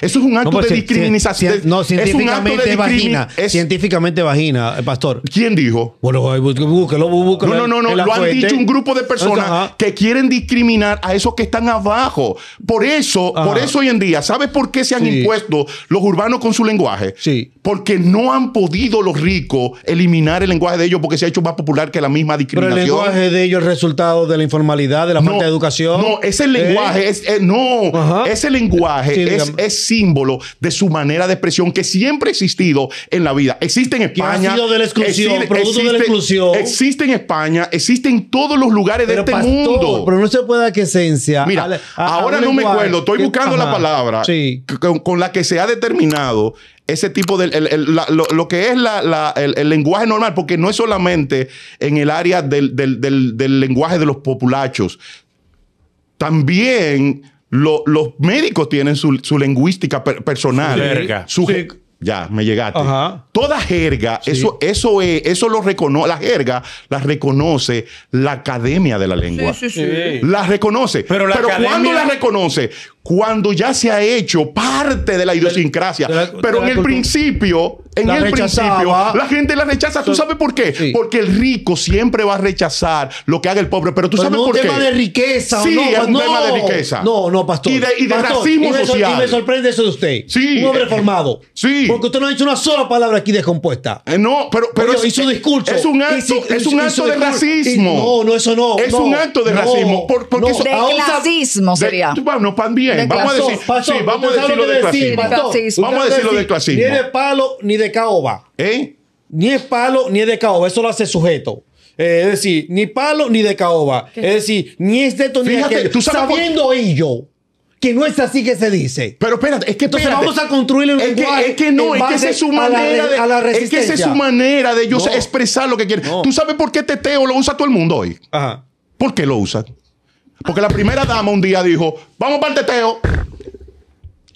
Eso pues, es un acto de discriminación. no, científicamente vagina. Científicamente eh, vagina, pastor. ¿Quién dijo? Bueno, búsquelo, No, no, no, no. Lo han dicho un grupo de personas que quieren discriminar a esos que están abajo. Por eso, por eso hoy en día, ¿sabes por qué se han impuesto los urbanos con su lenguaje? Sí. Porque no han podido los ricos eliminar el lenguaje de ellos porque se ha hecho más popular que la misma discriminación. Pero el lenguaje de ellos es resultado de la informalidad, de la falta de educación. No, ese lenguaje ¿Eh? es, eh, no, ese lenguaje es símbolo de su manera de expresión que siempre ha existido en la vida. Existe en España. existe, en España, existe en todos los lugares de este mundo. Pero no se puede dar que esencia. ahora no me acuerdo, estoy buscando la palabra con, la que se ha determinado ese tipo de lo, que es el, lenguaje normal, porque no es solamente en el área del lenguaje de los populachos. También los médicos tienen su, su lingüística personal. Ya, me llegaste. Toda jerga, eso, eso, es, eso lo reconoce, la jerga la reconoce la Academia de la Lengua. Sí, sí, sí. La reconoce. Pero, la Pero ¿cuándo la reconoce? cuando ya se ha hecho parte de la idiosincrasia. Pero en el principio, en el principio, la gente la rechaza. ¿Tú sabes por qué? Porque el rico siempre va a rechazar lo que haga el pobre. Pero tú sabes por qué. Es un tema de riqueza. Sí, no, es un tema de riqueza. No, no, pastor. Y de, y racismo y me, social. Y me sorprende eso de usted. Sí. Un hombre formado. Sí. Porque usted no ha dicho una sola palabra aquí descompuesta. Eh, no, pero, pero es, discurso. Es un acto, es un acto de racismo. no, no, eso no. Es un acto de racismo. porque de racismo sería. Bueno, también vamos a decir, vamos a decirlo de clasismo. Vamos a decirlo de clasismo. Ni de palo ni de caoba. ¿Eh? Ni es palo ni es de caoba, eso lo hace sujeto. Eh, es decir, ni palo ni de caoba. Es decir, ni es de esto Tú sabes Sabiendo ello que no es así que se dice. Pero espérate, es que entonces vamos a construir un es es que no, es que esa es su manera de, es que esa es su manera de ellos expresar lo que quieren. ¿Tú sabes por qué teteo lo usa todo el mundo hoy? Ajá. ¿Por qué lo usan? Porque la primera dama un día dijo, vamos para el teteo.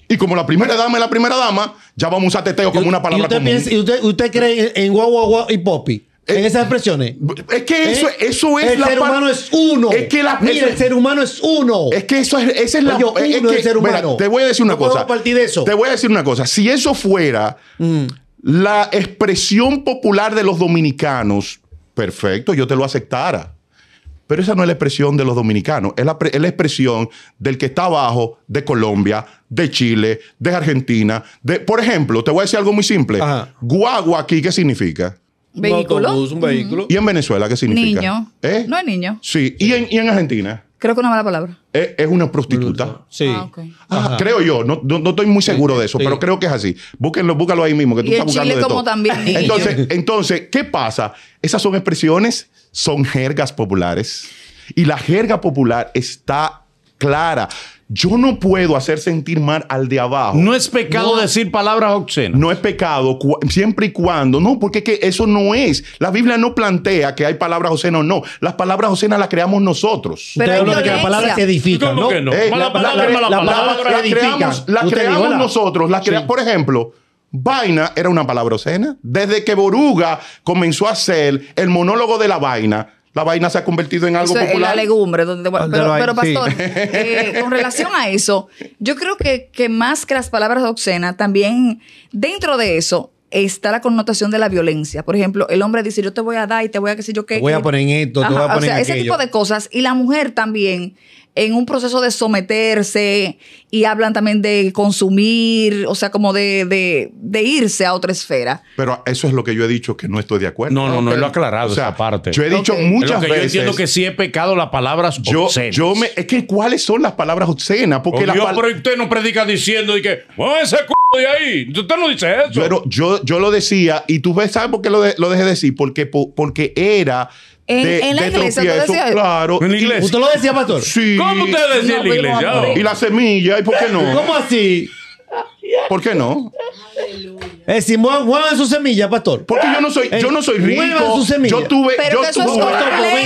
Y como la primera dama es la primera dama, ya vamos a usar teteo como una palabra ¿y usted usted, cree en guau, guau, guau y popi? En eh, esas expresiones. Es que eso, eh, eso es el ser humano es uno. Es que la, Mira, el ser humano es uno. Es que eso es, es la te voy a decir una cosa. Partir de eso. Te voy a decir una cosa. Si eso fuera mm. la expresión popular de los dominicanos, perfecto, yo te lo aceptara. Pero esa no es la expresión de los dominicanos, es la, es expresión del que está abajo de Colombia, de Chile, de Argentina. De, por ejemplo, te voy a decir algo muy simple. Guagua aquí, ¿qué significa? ¿Vehículo? Un vehículo. ¿Y en Venezuela qué significa? Niño. ¿Eh? No es niño. Sí. ¿Y y en Argentina? Creo que una mala palabra. Es, una prostituta. Sí. Ah, ah, creo yo. No, estoy muy seguro de eso, pero creo que es así. Búsquenlo, búscalo ahí mismo, que tú y el Chile como también. Entonces, entonces, ¿qué pasa? Esas son expresiones, son jergas populares. Y la jerga popular está clara. Yo no puedo hacer sentir mal al de abajo. No es pecado decir palabras obscenas. No es pecado siempre y cuando. No, porque eso no es. La Biblia no plantea que hay palabras obscenas o no. Las palabras obscenas las creamos nosotros. Pero las palabras ¿no? Que no? Eh, la, palabra, la, la, palabra. creamos, la creamos nosotros. Por ejemplo, vaina era una palabra obscena. Desde que Boruga comenzó a hacer el monólogo de la vaina la vaina se ha convertido en algo popular. la legumbre. Donde, pero, pastor, eh, con relación a eso, yo creo que, más que las palabras obscenas, también dentro de eso está la connotación de la violencia. Por ejemplo, el hombre dice, yo te voy a dar y te voy a qué sé yo qué. voy a poner en esto, te voy a poner o sea, ese tipo de cosas. Y la mujer también en un proceso de someterse y hablan también de consumir, o sea, como de, irse a otra esfera. Pero eso es lo que yo he dicho que no estoy de acuerdo. No, no, no, lo he aclarado o sea, esa Yo he dicho muchas veces que veces. Yo entiendo que sí he pecado las palabras yo, obscenas. Yo me, es que ¿cuáles son las palabras obscenas? Porque pero usted no predica diciendo y que, ¡Oh, ese c de ahí. Usted no dice eso. Pero yo, yo lo decía, y tú ves, ¿sabes por qué lo, de, dejé decir? Porque, porque era en, la iglesia, tropiezo, decía decías. Claro. En la iglesia. ¿Usted lo decía, pastor? Sí. ¿Cómo usted decía en la iglesia? Y la semilla, ¿y por qué no? ¿Cómo así? ¿Por qué no? Es eh, decir, muevan su semilla, pastor. Porque yo no soy, eh, yo no soy rico. Yo tuve, yo, tuve yo tuve,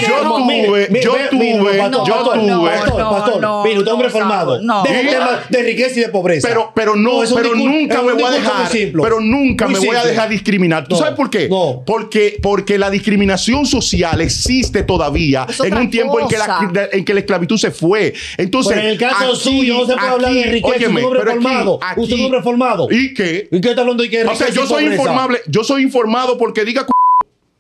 yo tuve, yo tuve, pastor, pastor. usted es hombre formado. No. De, de riqueza y de pobreza. Pero, pero no, pero nunca me voy a dejar. Pero nunca me voy a dejar discriminar. ¿Tú sabes por qué? Porque, porque la discriminación social existe todavía en un tiempo en que, la, en que la esclavitud se fue. Entonces, en el caso suyo, no se puede hablar de riqueza. Óyeme, usted es reformado. ¿Y qué? ¿Y qué está hablando de que O sea, yo soy informable, yo soy informado porque diga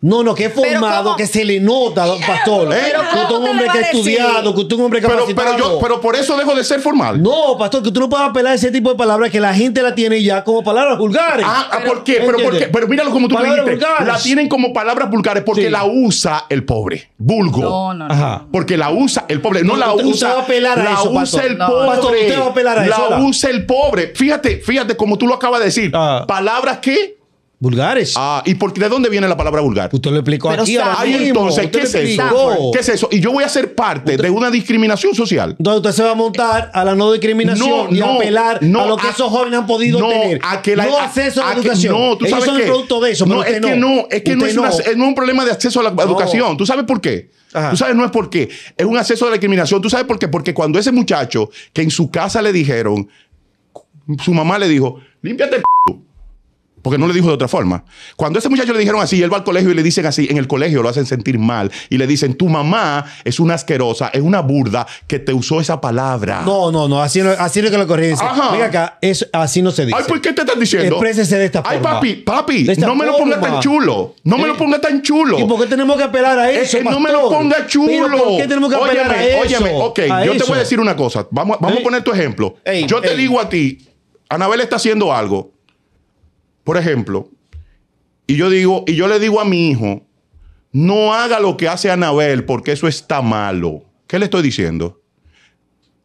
no, no, que es formado, que se le nota, don Pastor. ¿eh? Que usted un hombre que ha estudiado, que usted es un hombre capacitado. Pero, pero, pero por eso dejo de ser formal. No, Pastor, que tú no puedes apelar a ese tipo de palabras que la gente la tiene ya como palabras vulgares. Ah, ah ¿por qué? Pero, ¿por qué? pero míralo como tú palabras dijiste. Vulgares. La tienen como palabras vulgares porque la usa el pobre. Vulgo. No, no, Porque la usa el pobre. No, la usa. Usted va a apelar a la usa el pobre. Pastor, usted va a apelar a eso. La usa el pobre. Fíjate, fíjate como tú lo acabas de decir. Ah. Palabras que Vulgares. Ah, ¿y de dónde viene la palabra vulgar? Usted lo explicó aquí. Ahora entonces, ¿qué es eso? ¿Qué es eso? Y yo voy a ser parte de una discriminación social. Entonces usted se va a montar a la no discriminación y no, apelar a lo que esos jóvenes han podido tener. no acceso a, la educación. no, tú Ellos sabes son el producto de eso. No, es que no, es que no es, no es, un problema de acceso a la educación. ¿Tú sabes por qué? Tú sabes, no es por qué. Es un acceso a la discriminación. ¿Tú sabes por qué? Porque cuando ese muchacho que en su casa le dijeron, su mamá le dijo, límpiate el porque no le dijo de otra forma. Cuando a ese muchacho le dijeron así, él va al colegio y le dicen así, en el colegio lo hacen sentir mal. Y le dicen, tu mamá es una asquerosa, es una burda que te usó esa palabra. No, no, no, así no, así es que lo corrigen. Mira acá, así no se dice. Ay, ¿por qué te están diciendo? Exprésese de esta forma. Ay, papi, papi, no me lo pongas tan chulo. No me lo eh, pongas tan chulo. ¿Y por qué tenemos que apelar a eh, eso? Eh, no me lo pongas chulo. ¿Por qué tenemos que apelar a eso? Óyeme, ok, yo te voy a decir una cosa. Vamos, vamos a poner tu ejemplo. yo te digo a ti, Anabel está haciendo algo por ejemplo, y yo digo, y yo le digo a mi hijo, no haga lo que hace Anabel porque eso está malo. ¿Qué le estoy diciendo?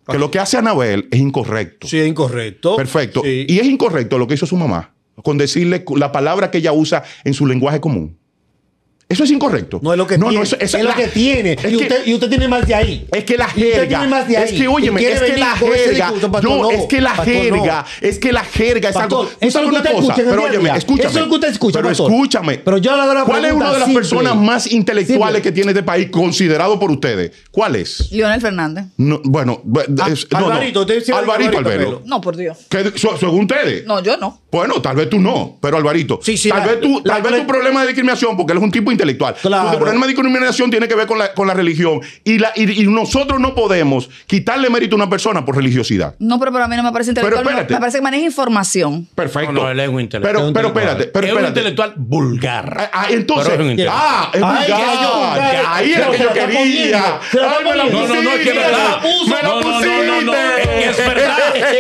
Que lo que hace Anabel es incorrecto. Sí, es incorrecto. Perfecto. Y es incorrecto lo que hizo su mamá, con decirle la palabra que ella usa en su lenguaje común. Eso es incorrecto. No es lo que no, tiene. No, eso, eso es, lo que tiene. y, usted, y, usted, tiene más de ahí. Es que la jerga. Usted tiene más de ahí. Es que, óyeme, es que la jerga. no, es que la jerga. Es que la jerga es algo. Eso es lo que usted escucha. Pero óyeme, escúchame. Eso es lo que usted escucha. Pero escúchame. Pero yo le doy la ¿Cuál es una de las personas más intelectuales que tiene este país considerado por ustedes? ¿Cuál es? Lionel Fernández. No, bueno, ah, es, Alvarito, Alvarito No, por Dios. según ustedes. No, yo no. Bueno, tal vez tú no, pero Alvarito. Sí, sí. Tal vez tu problema de discriminación, porque él es un tipo intelectual. Porque el problema de discriminación tiene que ver con la, con la religión. Y, la, y, nosotros no podemos quitarle mérito a una persona por religiosidad. No, pero, para a mí no me parece intelectual. Pero me parece que maneja información. Perfecto. No, no, él es un intelectual. Pero, pero espérate. Pero es un intelectual vulgar. Ah, ah entonces. Ah, es vulgar. Ahí lo que yo quería. me No, no, no, es que Me la No, no, no, Es verdad.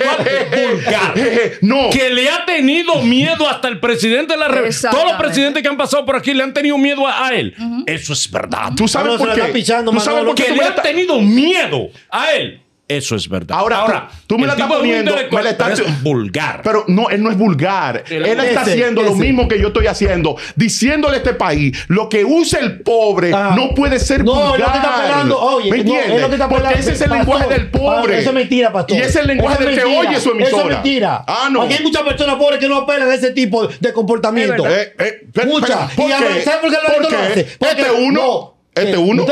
Que le ha tenido miedo hasta el presidente de la República. Todos los presidentes que han pasado por aquí le han tenido miedo a, él. Eso es verdad. Tú sabes por qué. Que le ha tenido miedo a él. Eso es verdad. Ahora, Ahora tú, me la estás poniendo, me estás es vulgar. Pero no, él no es vulgar. él está haciendo lo mismo que yo estoy haciendo, diciéndole a este país, lo que usa el pobre ah. no puede ser no, vulgar. No, te está pelando, oye. ¿Me entiendes? No, está Porque ese es el lenguaje del pobre. eso es mentira, pastor. Y ese es el lenguaje del que oye su emisora. Eso es mentira. Ah, no. Aquí hay muchas personas pobres que no apelan a ese tipo de comportamiento. Eh, eh, Mucha. muchas. ¿Sabes por qué lo hace? este uno, este eh, uno,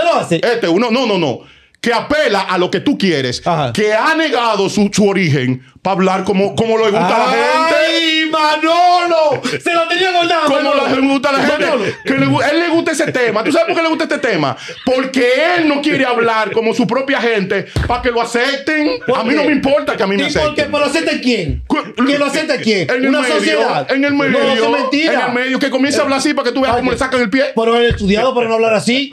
este uno, no, no, no que apela a lo que tú quieres, que ha negado su origen para hablar como, como le gusta a la gente. ¡Ay, Manolo! ¡Se lo tenía guardado! Como le gusta la gente. Que le, él le gusta ese tema. ¿Tú sabes por qué le gusta este tema? Porque él no quiere hablar como su propia gente para que lo acepten. A mí no me importa que a mí me acepten. qué ¿Pero lo acepta quién? ¿Que lo acepta quién? En ¿Una sociedad? En el medio. En el medio. Que comience a hablar así para que tú veas cómo le sacan el pie. Pero él estudiado para no hablar así.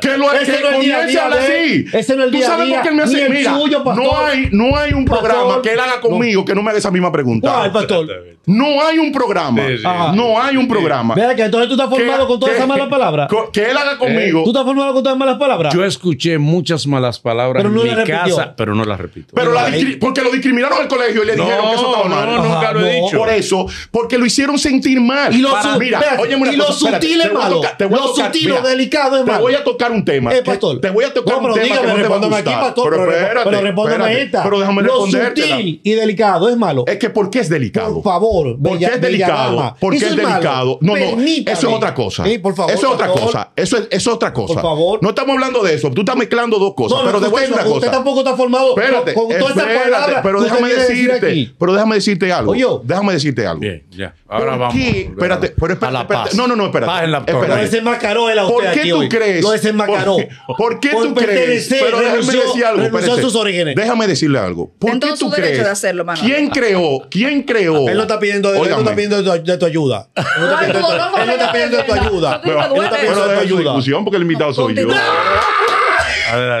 Que lo ese que no comience a hablar así. Ese no es el día ¿Tú sabes por qué él me hace? Mira, no, hay, no hay un programa que él haga con conmigo que no me haga esa misma pregunta. ¿Cuál, pastor? No hay un programa. No hay un programa. Mira que entonces tú estás formado con todas esas malas palabras. Que él haga eh, conmigo. ¿Tú estás formado con todas esas malas palabras? Yo escuché muchas malas palabras en mi casa, pero no las repito. Pero la porque lo discriminaron al colegio y le dijeron que eso estaba mal. No, no, nunca lo he dicho. Por eso, porque lo hicieron sentir mal. Y lo, mira, oye, y lo sutil es lo sutil, delicado es malo. Eh, te voy a tocar un tema. Te voy a tocar un tema que no te va Pero Pero respóndeme esta. Pero déjame responderte. Y delicado, es malo. Es que ¿por qué es delicado? Por favor, ¿por qué es delicado? ¿Por qué es, delicado? No, no, eso es otra cosa. por favor, eso es otra cosa. Eso es, otra cosa. Por favor. No estamos hablando de eso. Tú estás mezclando dos cosas. pero de vuelta a una Usted tampoco está formado con todas estas palabras. Pero déjame decirte, pero déjame decirte algo. Oye, déjame decirte algo. Bien, ya. Ahora vamos. Espérate, pero espérate. No, no, no, espérate. Lo desenmascaró él a usted ¿Por qué tú crees? Lo desenmascaró. ¿Por qué tú crees? Pero déjame decir algo. Déjame decirle algo. ¿Por qué tú crees? ¿Quién creó? ¿Quién creó? Él no está pidiendo, no está pidiendo de, tu, ayuda. Él no está pidiendo, él no pidiendo de tu ayuda. Él no está pidiendo de tu ayuda. porque el invitado soy yo.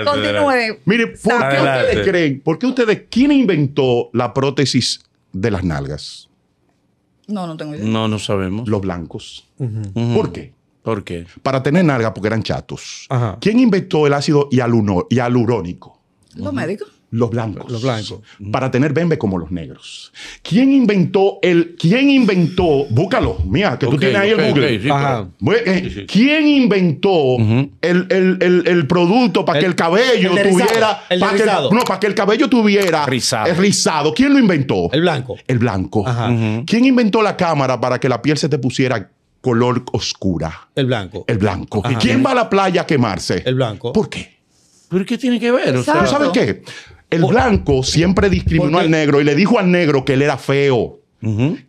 Continúe. Mire, ¿por qué ustedes creen? ¿Por qué ustedes quién inventó la prótesis de las nalgas? No, no tengo idea. No, no sabemos. Los blancos. ¿Por qué? ¿Por qué? Para tener nalgas porque eran chatos. ¿Quién inventó el ácido hialurónico? Los médicos. Los blancos. Los blancos. Para tener bembe como los negros. ¿Quién inventó el. ¿Quién inventó. Búscalo, mira, que tú tienes ahí el Google. ¿Quién inventó el, producto para que el cabello tuviera. Para que, no, para que el cabello tuviera. Rizado. rizado. ¿Quién lo inventó? El blanco. El blanco. ¿Quién inventó la cámara para que la piel se te pusiera color oscura? El blanco. El blanco. quién va a la playa a quemarse? El blanco. ¿Por qué? ¿Pero qué tiene que ver? sabes qué? El blanco siempre discriminó al negro y le dijo al negro que él era feo.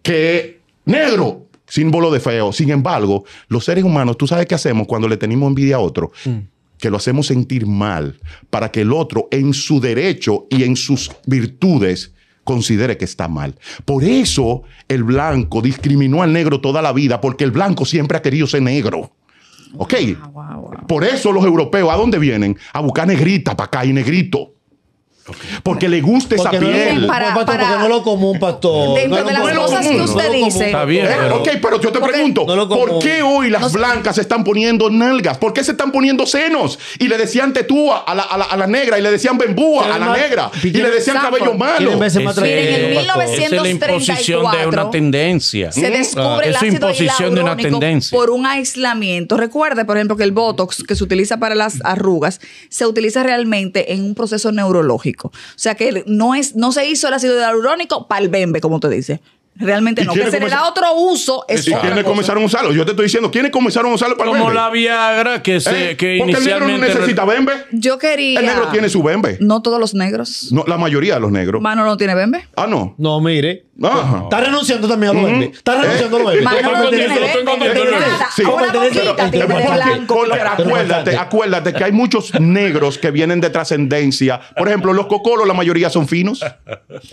Que negro, símbolo de feo. Sin embargo, los seres humanos, tú sabes qué hacemos cuando le tenemos envidia a otro. Mm. Que lo hacemos sentir mal para que el otro, en su derecho y en sus virtudes, considere que está mal. Por eso el blanco discriminó al negro toda la vida, porque el blanco siempre ha querido ser negro. ¿Ok? Ah, Por eso los europeos, ¿a dónde vienen? A buscar negrita para acá y negrito. Porque le gusta esa piel. no lo pastor. Dentro de las cosas que usted dice. Está Pero, ok, pero yo te pregunto, ¿por qué hoy las blancas se están poniendo nalgas? ¿Por qué se están poniendo senos? Y le decían tetúa a la, a la, negra, y le decían bembúa a la negra, y le decían cabello malo. Miren, en Es la imposición de una tendencia. Se descubre ah, la ácido imposición de una tendencia. por un aislamiento. Recuerde, por ejemplo, que el Botox que se utiliza para las arrugas se utiliza realmente en un proceso neurológico. O sea que no, es, no se hizo el ácido hialurónico para el bembe, como te dice. Realmente no. Que se le da otro uso. Es ¿Quiénes comenzaron a usarlo? Yo te estoy diciendo, ¿quiénes comenzaron a usarlo para Como bembe? Como la Viagra, que, se, eh, que inicialmente... el negro no necesita bembe. Yo quería... El negro tiene su bembe. No todos los negros. No, la mayoría de los negros. Mano no tiene bembe. Ah, no. No, mire. Está renunciando también a lo Está eh. renunciando a lo acuérdate, acuérdate que hay muchos negros que vienen de trascendencia. Por ejemplo, los cocolos, la mayoría son finos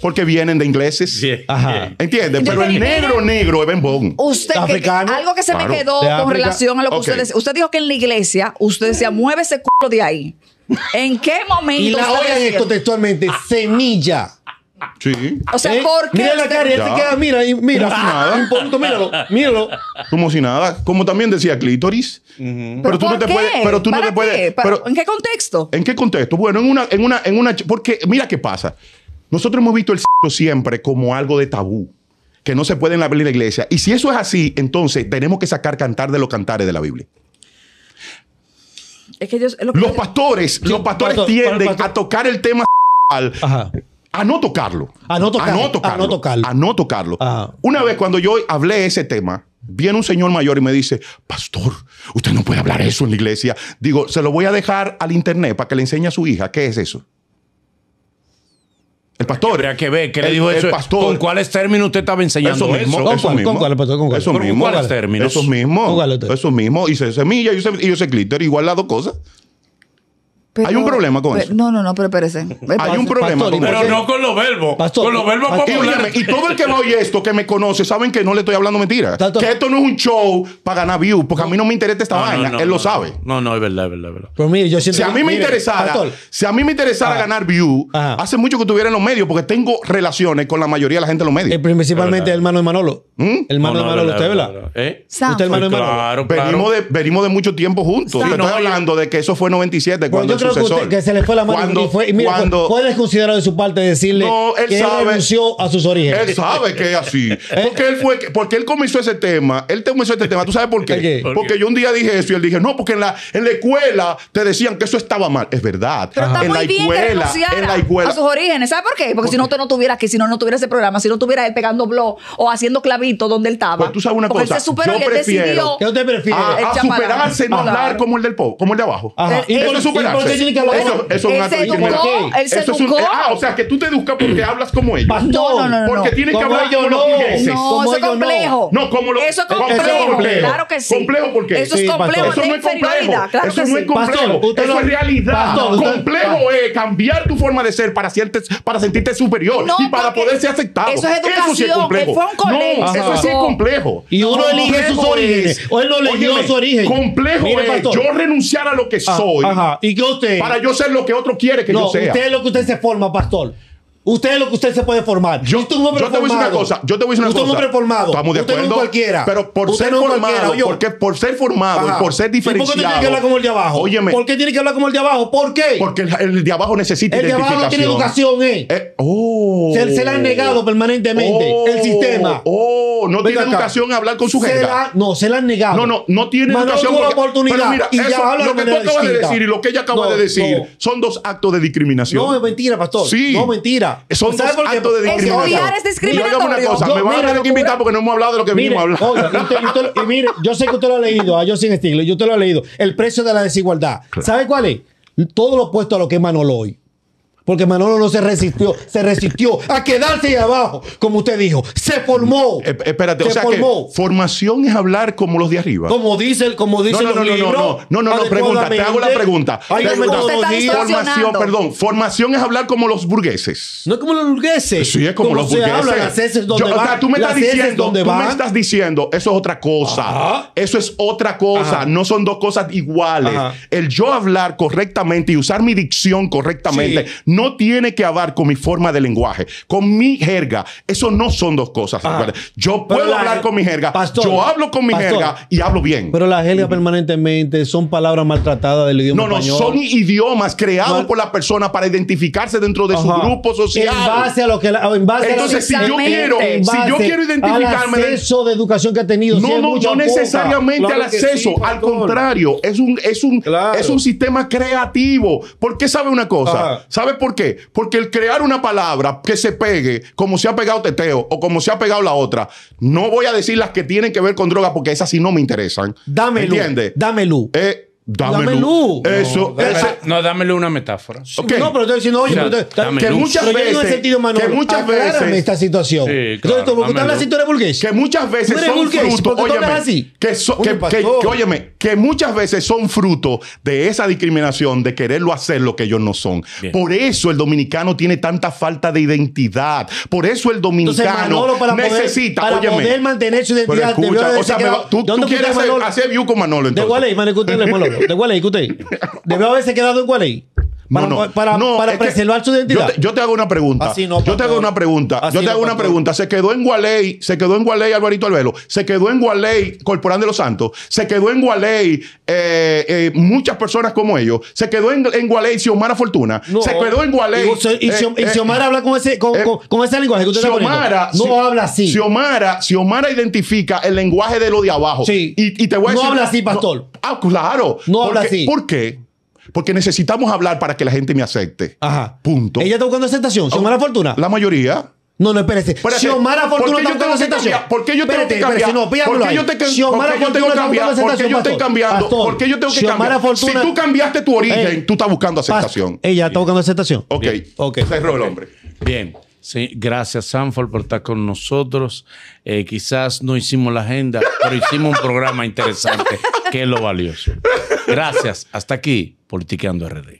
porque vienen de ingleses. Ajá. ¿Entiendes? Pero el negro, negro es Ben Usted, algo que se me quedó con relación a lo que usted decía. Usted dijo que en la iglesia, usted decía, mueve ese culo de ahí. ¿En qué momento? Y la oigan esto textualmente, ah. semilla. Sí. O sea, ¿por eh, porque. Mira la cara, te queda, mira, mira. Como si nada. Un punto, míralo, míralo. Como si nada. Como también decía Clitoris. pero, tú no te puedes. Pero tú no te ¿En qué contexto? ¿En qué contexto? Bueno, en una, en una, Porque, mira qué pasa. Nosotros hemos visto el sexo siempre como algo de tabú que no se puede en la Biblia iglesia. Y si eso es así, entonces tenemos que sacar cantar de los cantares de la Biblia. Es que ellos, los, pastores, los pastores, tienden a tocar el tema Ajá a no tocarlo. A no tocarlo. A no tocarlo. A no tocarlo. Ah. Una vez cuando yo hablé ese tema, viene un señor mayor y me dice, pastor, usted no puede hablar eso en la iglesia. Digo, se lo voy a dejar al internet para que le enseñe a su hija qué es eso. El pastor. que ve ¿qué le dijo eso? pastor, ¿Con cuáles términos usted estaba enseñando eso? Mismo, eso, mismo. ¿Con cuáles términos? Eso mismo. ¿Con cuáles términos? Eso mismo. Eso mismo. se semilla, yo se glitter, igual las dos cosas hay un problema con eso. No, no, no, pero espérese. Hay un problema con Pero no con los verbos. con los verbos populares. Y, todo el que me oye esto, que me conoce, saben que no le estoy hablando mentira. Que esto no es un show para ganar views, porque a mí no me interesa esta vaina. Él lo sabe. No, no, es verdad, es verdad, si a mí me interesara, si a mí me interesara ganar views, hace mucho que estuviera en los medios, porque tengo relaciones con la mayoría de la gente de los medios. Eh, principalmente el hermano de Manolo. El mano de mano de usted, ¿verdad? ¿Eh? Usted el de Venimos, de, venimos de mucho tiempo juntos. Yo estoy hablando de que eso fue 97 pues cuando yo creo sucesor. Que, se le fue la mano cuando, y fue. Y mira, cuando, fue, de su parte decirle que él renunció a sus orígenes. Él sabe que es así. ¿Eh? porque él fue, porque él comenzó ese tema. Él te comenzó este tema. ¿Tú sabes por qué? Porque yo un día dije eso y él dije, no, porque en la, en la escuela te decían que eso estaba mal. Es verdad. Pero está en muy la bien escuela, en la escuela. A sus orígenes. ¿Sabes por qué? Porque si no, tú no tuvieras que, si no, no tuviera ese programa, si no tuviera pegando blog o haciendo clavículas donde él estaba. Pero pues tú sabes una porque cosa. Él se superó y él decidió. ¿Qué usted prefiere? A, superarse, no hablar como el del po, como el de abajo. eso es superarse. Eso, eso, es un acto de se eso Es un, ah, o sea, que tú te educas porque hablas como ellos. No, no, no. Porque tienes que hablar como los ingleses. No, eso es complejo. No, como lo Eso es complejo. Claro que sí. Complejo porque. Eso es complejo. Eso no es complejo. Eso no es complejo. Eso es realidad. Complejo ah. es cambiar tu forma de ser para sentirte superior y para poderse aceptado. Eso es educación. Eso es complejo. Fue un colegio. Eso sí es complejo. Y uno elige sus orígenes. o él no eligió su origen. Complejo es pastor. yo renunciar a lo que ah, soy. Ajá. ¿Y que usted? Para yo ser lo que otro quiere que yo sea. Usted es lo que usted se forma, pastor. Usted es lo que usted se puede formar. Yo, usted un hombre te voy a decir una cosa. Yo te voy a decir una cosa. Usted es un hombre formado. Estamos de usted acuerdo. cualquiera. Pero por ser formado, porque por ser formado y por ser diferenciado. ¿Por qué tiene que hablar como el de abajo? Óyeme. ¿Por qué tiene que hablar como el de abajo? ¿Por qué? Porque el, el de abajo necesita el identificación. El de abajo tiene educación, eh. ¿eh? oh, se, se, la han negado permanentemente oh, el sistema. Oh, no tiene educación a hablar con su gente. No, se la han negado. No, no, no tiene educación. Porque, oportunidad. Pero mira, y eso, ya habla lo que tú acabas de decir y lo que ella acaba de decir son dos actos de discriminación. No, es mentira, pastor. Sí. No, mentira. Mira, son dos de discriminación. es discriminatorio. una cosa, me van a tener que invitar porque no hemos hablado de lo que vino a hablar. mire, yo sé que usted lo ha leído, a Justin Stiglitz, yo te lo he leído, el precio de la desigualdad. ¿Sabe cuál es? Todo lo opuesto a lo que es Manolo hoy. Porque Manolo no se resistió, se resistió a quedarse ahí abajo, como usted dijo. Se formó. Eh, espérate, se o sea formó. Que formación es hablar como los de arriba. Como dice, como dice no, no, no no, no, no, no, no, no, pregunta, te hago la pregunta. Ay, pregunta. Formación, perdón, formación es hablar como los burgueses. No es como los burgueses. Sí, es como, los se burgueses. Habla, las heces donde Yo, van, o sea, tú me estás diciendo, tú me estás diciendo, eso es otra cosa. Eso es otra cosa, no son dos cosas iguales. El yo hablar correctamente y usar mi dicción correctamente no no tiene que hablar con mi forma de lenguaje, con mi jerga. Eso no son dos cosas. Ah. Yo puedo hablar con mi jerga, yo hablo con mi jerga y hablo bien. Pero la jerga permanentemente son palabras maltratadas del idioma. No, no, son idiomas creados por la persona para identificarse dentro de su grupo social. En base a lo que. Entonces, si yo quiero, si yo quiero identificarme. Al acceso de educación que ha tenido. No, no, no necesariamente al acceso. al contrario, es un, es un, es un sistema creativo. Porque sabe una cosa, sabe por ¿Por qué? Porque el crear una palabra que se pegue, como se ha pegado Teteo o como se ha pegado la otra, no voy a decir las que tienen que ver con droga porque esas sí no me interesan. Dámelo. ¿Entiendes? Dámelo. Eh, Dame, Eso. No, dámelo una metáfora. No, pero estoy diciendo, oye, pero usted que, Muchas veces, Manolo, que muchas veces. esta situación. Sí, claro, Entonces, tú, porque tú hablas así, tú eres burgués. Que muchas veces son frutos. Óyeme, así? Que, que, que, óyeme, que muchas veces son fruto de esa discriminación, de quererlo hacer lo que ellos no son. Por eso el dominicano tiene tanta falta de identidad. Por eso el dominicano necesita. Poder, para poder mantener su identidad. o sea, tú, quieres hacer, view con Manolo entonces. De igual es, Manolo. ¿De Gualey que usted? ¿Debe haberse quedado en Gualey? Para, no, no, para, preservar su identidad. Yo te, hago una pregunta. yo te hago una pregunta. yo te hago una pregunta. Se quedó en Gualey, se quedó en Gualey Alvarito Albelo, se quedó en Gualey Corporán de los Santos, se quedó en Gualey eh, eh, muchas personas como ellos, se quedó en, en Gualey Xiomara Fortuna, se quedó en Gualey. Y, y, eh, Xiomara habla con ese, con, con, lenguaje que usted Xiomara, No habla así. Xiomara, Xiomara identifica el lenguaje de lo de abajo. Sí. Y, y te voy a decir. No habla así, pastor. ah, claro. No habla así. ¿Por qué? Porque necesitamos hablar para que la gente me acepte. Ajá. Punto. ¿Ella está buscando aceptación? ¿Son mala oh, fortuna? La mayoría. No, no, espérese. espérate. mala Fortuna está buscando aceptación. ¿Por qué yo tengo que cambiar? yo te Fortuna aceptación, ¿Por qué yo estoy cambiando? ¿Por yo tengo que cambiar? Si tú cambiaste tu origen, eh, tú estás buscando aceptación. Ella está buscando aceptación. Ok. Ok. Cerró el hombre. Bien gracias Sanford por estar con nosotros. Eh, quizás no hicimos la agenda, pero hicimos un programa interesante, que es lo valioso. Gracias. Hasta aquí, Politiqueando RD.